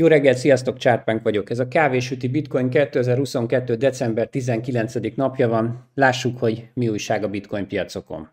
Jó reggelt, sziasztok, Csárpánk vagyok. Ez a Kávésüti Bitcoin 2022. december 19. napja van. Lássuk, hogy mi újság a bitcoin piacokon.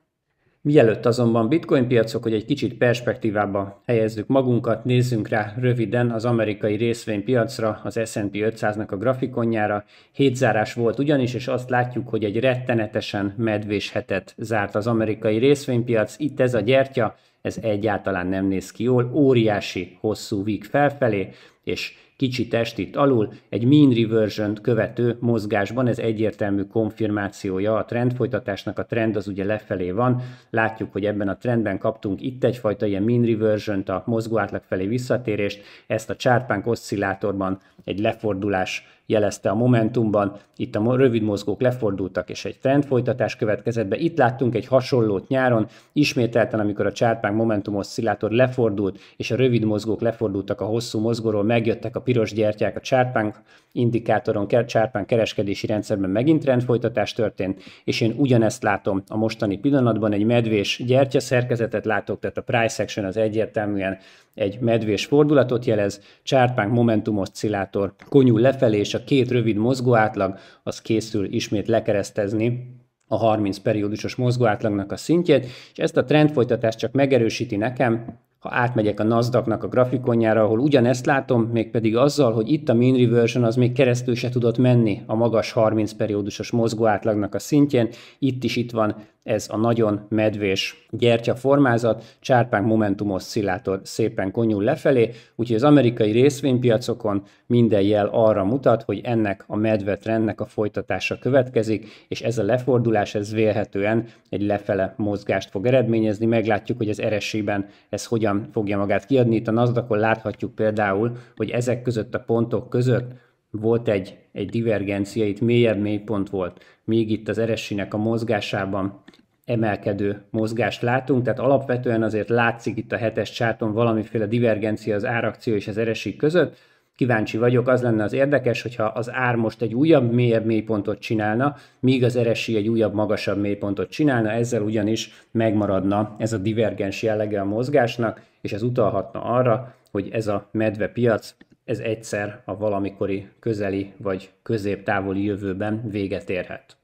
Mielőtt azonban bitcoin piacok, hogy egy kicsit perspektívába helyezzük magunkat, nézzünk rá röviden az amerikai részvénypiacra, az S&P 500-nak a grafikonjára. Hétzárás volt ugyanis, és azt látjuk, hogy egy rettenetesen medvés hetet zárt az amerikai részvénypiac. Itt ez a gyertya, ez egyáltalán nem néz ki jól, óriási hosszú víg felfelé, és kicsi test itt alul, egy mean reversion követő mozgásban, ez egyértelmű konfirmációja a trendfolytatásnak, a trend az ugye lefelé van, látjuk, hogy ebben a trendben kaptunk itt egyfajta ilyen mean reversion a mozgó átlag felé visszatérést, ezt a csárpánk oszcillátorban egy lefordulás jelezte a Momentumban, itt a rövid mozgók lefordultak, és egy trendfolytatás következett be. Itt láttunk egy hasonlót nyáron, ismételten, amikor a csárpánk Momentum oszcillátor lefordult, és a rövid mozgók lefordultak a hosszú mozgóról, megjöttek a piros gyertyák a csárpánk indikátoron, csárpán kereskedési rendszerben megint rendfolytatás történt, és én ugyanezt látom a mostani pillanatban, egy medvés gyertya szerkezetet látok, tehát a price action az egyértelműen egy medvés fordulatot jelez, csárpánk momentum oszcillátor konyul lefelé, és a két rövid mozgó átlag az készül ismét lekeresztezni a 30 periódusos mozgóátlagnak a szintjét, és ezt a trendfolytatást csak megerősíti nekem, ha átmegyek a nasdaq a grafikonjára, ahol ugyanezt látom, mégpedig azzal, hogy itt a mean reversion az még keresztül se tudott menni a magas 30 periódusos mozgó átlagnak a szintjén, itt is itt van ez a nagyon medvés gyertya formázat, csárpánk momentum oszcillátor szépen konyul lefelé, úgyhogy az amerikai részvénypiacokon minden jel arra mutat, hogy ennek a medve trendnek a folytatása következik, és ez a lefordulás ez vélhetően egy lefele mozgást fog eredményezni. Meglátjuk, hogy az eresiben ez hogyan fogja magát kiadni. Itt a nasdaq láthatjuk például, hogy ezek között a pontok között volt egy, egy divergencia, itt mélyebb mélypont volt, még itt az eressinek a mozgásában emelkedő mozgást látunk, tehát alapvetően azért látszik itt a hetes csáton valamiféle divergencia az árakció és az eresi között. Kíváncsi vagyok, az lenne az érdekes, hogyha az ár most egy újabb, mélyebb mélypontot csinálna, míg az eresi egy újabb, magasabb mélypontot csinálna, ezzel ugyanis megmaradna ez a divergens jellege a mozgásnak, és ez utalhatna arra, hogy ez a medve piac ez egyszer a valamikori közeli vagy középtávoli jövőben véget érhet.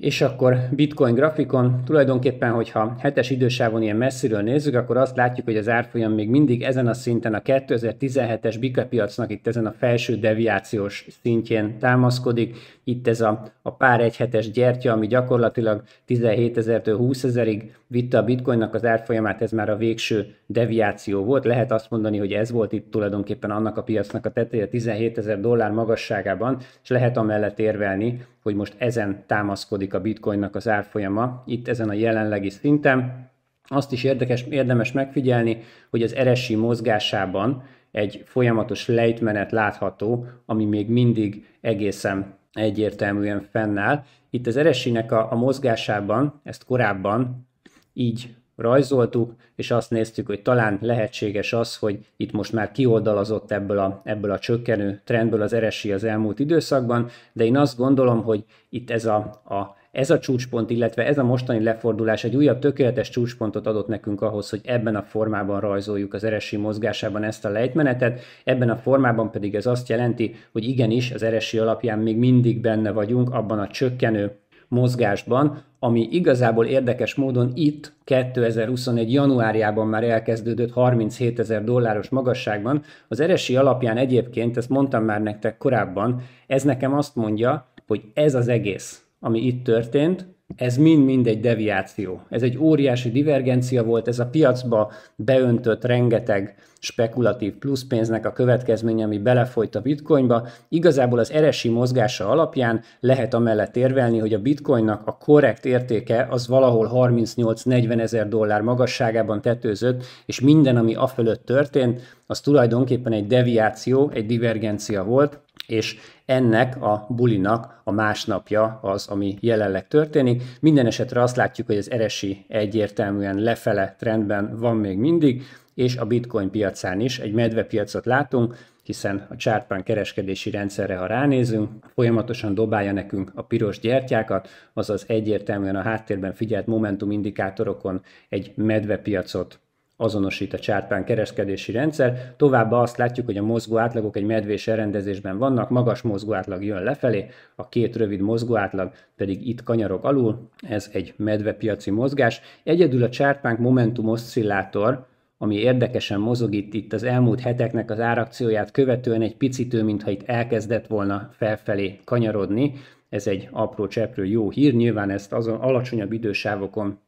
És akkor bitcoin grafikon, tulajdonképpen, hogyha hetes idősávon ilyen messziről nézzük, akkor azt látjuk, hogy az árfolyam még mindig ezen a szinten a 2017-es bika piacnak itt ezen a felső deviációs szintjén támaszkodik. Itt ez a, a pár egyhetes gyertya, ami gyakorlatilag 17.000-től 20.000-ig vitte a bitcoinnak az árfolyamát, ez már a végső deviáció volt. Lehet azt mondani, hogy ez volt itt tulajdonképpen annak a piacnak a teteje 17.000 dollár magasságában, és lehet amellett érvelni, hogy most ezen támaszkodik a bitcoinnak az árfolyama, itt ezen a jelenlegi szinten. Azt is érdekes, érdemes megfigyelni, hogy az eresi mozgásában egy folyamatos lejtmenet látható, ami még mindig egészen egyértelműen fennáll. Itt az eresinek a, a mozgásában, ezt korábban így rajzoltuk, és azt néztük, hogy talán lehetséges az, hogy itt most már kioldalazott ebből a, ebből a csökkenő trendből az RSI az elmúlt időszakban, de én azt gondolom, hogy itt ez a, a ez a csúcspont, illetve ez a mostani lefordulás egy újabb tökéletes csúcspontot adott nekünk ahhoz, hogy ebben a formában rajzoljuk az eresi mozgásában ezt a lejtmenetet, ebben a formában pedig ez azt jelenti, hogy igenis az eresi alapján még mindig benne vagyunk abban a csökkenő mozgásban, ami igazából érdekes módon itt 2021. januárjában már elkezdődött 37 ezer dolláros magasságban. Az eresi alapján egyébként, ezt mondtam már nektek korábban, ez nekem azt mondja, hogy ez az egész, ami itt történt, ez mind-mind egy deviáció. Ez egy óriási divergencia volt, ez a piacba beöntött rengeteg spekulatív pluszpénznek a következménye, ami belefolyt a bitcoinba. Igazából az eresi mozgása alapján lehet amellett érvelni, hogy a bitcoinnak a korrekt értéke az valahol 38-40 ezer dollár magasságában tetőzött, és minden, ami afölött történt, az tulajdonképpen egy deviáció, egy divergencia volt, és ennek a bulinak a másnapja az, ami jelenleg történik. Minden esetre azt látjuk, hogy az eresi egyértelműen lefele trendben van még mindig, és a bitcoin piacán is egy medvepiacot látunk, hiszen a csárpán kereskedési rendszerre, ha ránézünk, folyamatosan dobálja nekünk a piros gyertyákat, azaz egyértelműen a háttérben figyelt momentum indikátorokon egy medvepiacot azonosít a csárpán kereskedési rendszer. Továbbá azt látjuk, hogy a mozgó átlagok egy medvés elrendezésben vannak, magas mozgó átlag jön lefelé, a két rövid mozgó átlag pedig itt kanyarok alul, ez egy medvepiaci mozgás. Egyedül a csárpánk momentum oszcillátor, ami érdekesen mozog itt, itt az elmúlt heteknek az árakcióját követően egy picit ő, mintha itt elkezdett volna felfelé kanyarodni. Ez egy apró cseprő jó hír, nyilván ezt azon alacsonyabb idősávokon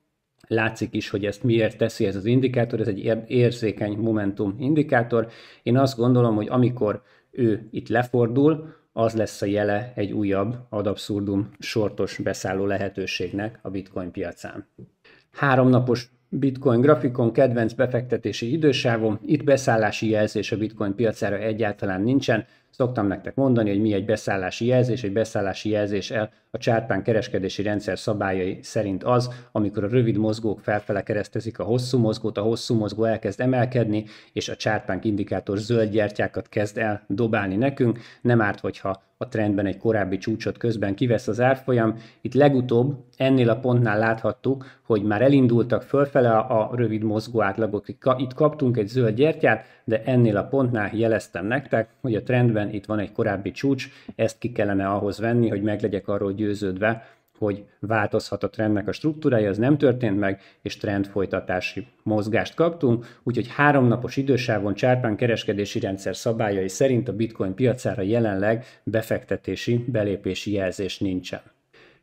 Látszik is, hogy ezt miért teszi ez az indikátor, ez egy érzékeny momentum indikátor. Én azt gondolom, hogy amikor ő itt lefordul, az lesz a jele egy újabb ad abszurdum sortos beszálló lehetőségnek a bitcoin piacán. Háromnapos bitcoin grafikon, kedvenc befektetési idősávom, itt beszállási jelzés a bitcoin piacára egyáltalán nincsen, Szoktam nektek mondani, hogy mi egy beszállási jelzés, egy beszállási jelzés el a csárpán kereskedési rendszer szabályai szerint az, amikor a rövid mozgók felfele keresztezik a hosszú mozgót, a hosszú mozgó elkezd emelkedni, és a csárpánk indikátor zöld gyertyákat kezd el dobálni nekünk. Nem árt, hogyha a trendben egy korábbi csúcsot közben kivesz az árfolyam. Itt legutóbb ennél a pontnál láthattuk, hogy már elindultak fölfele a rövid mozgó átlagok. Itt kaptunk egy zöld gyertyát, de ennél a pontnál jeleztem nektek, hogy a trendben évben itt van egy korábbi csúcs, ezt ki kellene ahhoz venni, hogy meglegyek arról győződve, hogy változhat a trendnek a struktúrája, ez nem történt meg, és trend folytatási mozgást kaptunk, úgyhogy háromnapos idősávon csárpán kereskedési rendszer szabályai szerint a bitcoin piacára jelenleg befektetési belépési jelzés nincsen.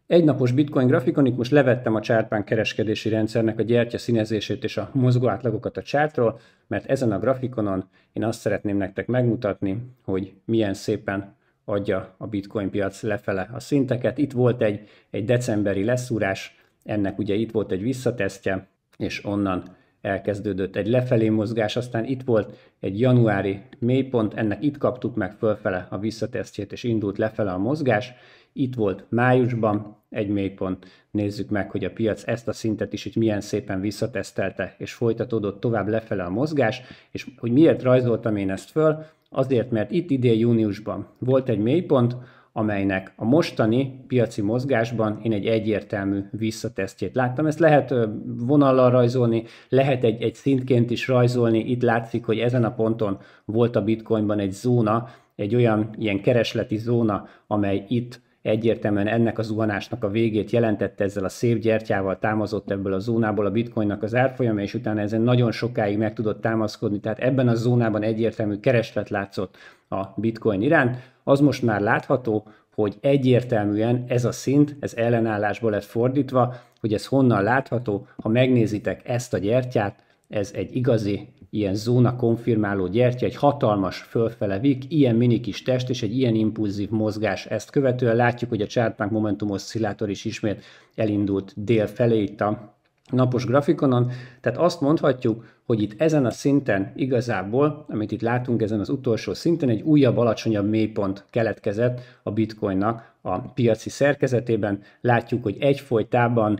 Egynapos bitcoin grafikonik most levettem a csárpán kereskedési rendszernek a gyertya színezését és a mozgó átlagokat a csártról, mert ezen a grafikonon én azt szeretném nektek megmutatni, hogy milyen szépen adja a bitcoin piac lefele a szinteket. Itt volt egy, egy decemberi leszúrás, ennek ugye itt volt egy visszatesztje, és onnan elkezdődött egy lefelé mozgás, aztán itt volt egy januári mélypont, ennek itt kaptuk meg fölfele a visszatesztjét, és indult lefele a mozgás, itt volt májusban egy mélypont. Nézzük meg, hogy a piac ezt a szintet is itt milyen szépen visszatesztelte, és folytatódott tovább lefele a mozgás, és hogy miért rajzoltam én ezt föl, azért, mert itt idén júniusban volt egy mélypont, amelynek a mostani piaci mozgásban én egy egyértelmű visszatesztjét láttam. Ezt lehet vonallal rajzolni, lehet egy, egy szintként is rajzolni. Itt látszik, hogy ezen a ponton volt a bitcoinban egy zóna, egy olyan ilyen keresleti zóna, amely itt egyértelműen ennek a zuhanásnak a végét jelentette ezzel a szép gyertyával támazott ebből a zónából a bitcoinnak az árfolyama, és utána ezen nagyon sokáig meg tudott támaszkodni, tehát ebben a zónában egyértelmű kereslet látszott a bitcoin iránt. Az most már látható, hogy egyértelműen ez a szint, ez ellenállásból lett fordítva, hogy ez honnan látható, ha megnézitek ezt a gyertyát, ez egy igazi ilyen zóna konfirmáló gyertya, egy hatalmas fölfele vik, ilyen mini kis test és egy ilyen impulzív mozgás. Ezt követően látjuk, hogy a csárpánk momentum oszcillátor is ismét elindult dél felé itt a napos grafikonon, tehát azt mondhatjuk, hogy itt ezen a szinten igazából, amit itt látunk ezen az utolsó szinten, egy újabb, alacsonyabb mélypont keletkezett a bitcoinnak a piaci szerkezetében. Látjuk, hogy egyfolytában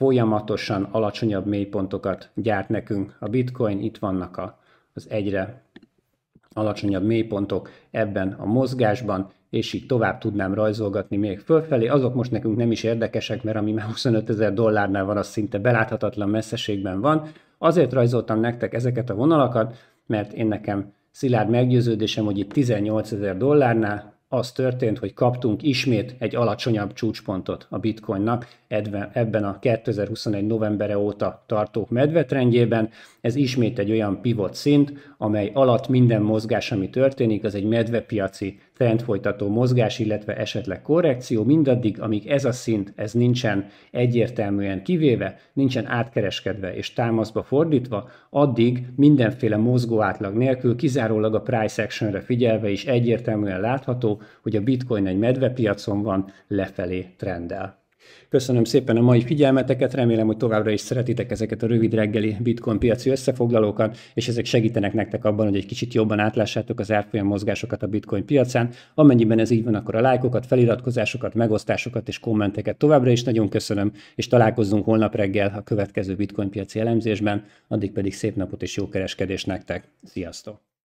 folyamatosan alacsonyabb mélypontokat gyárt nekünk. A bitcoin itt vannak a, az egyre alacsonyabb mélypontok ebben a mozgásban, és így tovább tudnám rajzolgatni még fölfelé. Azok most nekünk nem is érdekesek, mert ami már 25 ezer dollárnál van, az szinte beláthatatlan messzeségben van. Azért rajzoltam nektek ezeket a vonalakat, mert én nekem szilárd meggyőződésem, hogy itt 18 ezer dollárnál az történt, hogy kaptunk ismét egy alacsonyabb csúcspontot a bitcoinnak ebben a 2021. novembere óta tartó medvetrendjében. Ez ismét egy olyan pivot szint, amely alatt minden mozgás, ami történik, az egy medvepiaci trend folytató mozgás, illetve esetleg korrekció, mindaddig, amíg ez a szint, ez nincsen egyértelműen kivéve, nincsen átkereskedve és támaszba fordítva, addig mindenféle mozgó átlag nélkül, kizárólag a price actionre figyelve is egyértelműen látható, hogy a bitcoin egy medvepiacon van, lefelé trendel. Köszönöm szépen a mai figyelmeteket, remélem, hogy továbbra is szeretitek ezeket a rövid reggeli bitcoin piaci összefoglalókat, és ezek segítenek nektek abban, hogy egy kicsit jobban átlássátok az árfolyam mozgásokat a bitcoin piacán. Amennyiben ez így van, akkor a lájkokat, feliratkozásokat, megosztásokat és kommenteket továbbra is nagyon köszönöm, és találkozzunk holnap reggel a következő bitcoin piaci elemzésben, addig pedig szép napot és jó kereskedés nektek. Sziasztok!